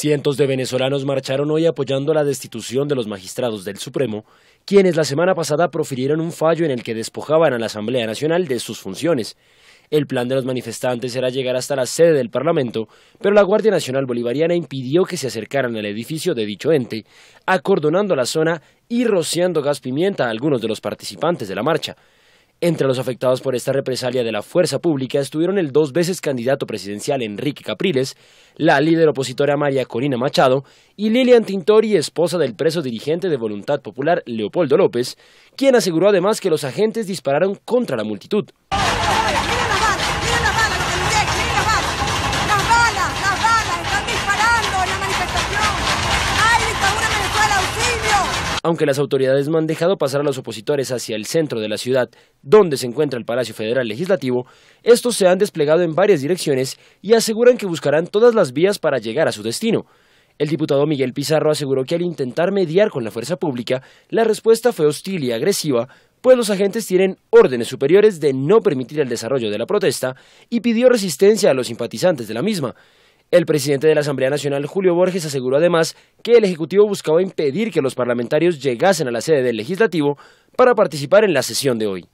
Cientos de venezolanos marcharon hoy apoyando la destitución de los magistrados del Supremo, quienes la semana pasada profirieron un fallo en el que despojaban a la Asamblea Nacional de sus funciones. El plan de los manifestantes era llegar hasta la sede del Parlamento, pero la Guardia Nacional Bolivariana impidió que se acercaran al edificio de dicho ente, acordonando la zona y rociando gas pimienta a algunos de los participantes de la marcha. Entre los afectados por esta represalia de la fuerza pública estuvieron el dos veces candidato presidencial Enrique Capriles, la líder opositora María Corina Machado y Lilian Tintori, esposa del preso dirigente de Voluntad Popular Leopoldo López, quien aseguró además que los agentes dispararon contra la multitud. Aunque las autoridades no han dejado pasar a los opositores hacia el centro de la ciudad, donde se encuentra el Palacio Federal Legislativo, estos se han desplegado en varias direcciones y aseguran que buscarán todas las vías para llegar a su destino. El diputado Miguel Pizarro aseguró que al intentar mediar con la fuerza pública, la respuesta fue hostil y agresiva, pues los agentes tienen órdenes superiores de no permitir el desarrollo de la protesta y pidió resistencia a los simpatizantes de la misma. El presidente de la Asamblea Nacional, Julio Borges, aseguró además que el Ejecutivo buscaba impedir que los parlamentarios llegasen a la sede del Legislativo para participar en la sesión de hoy.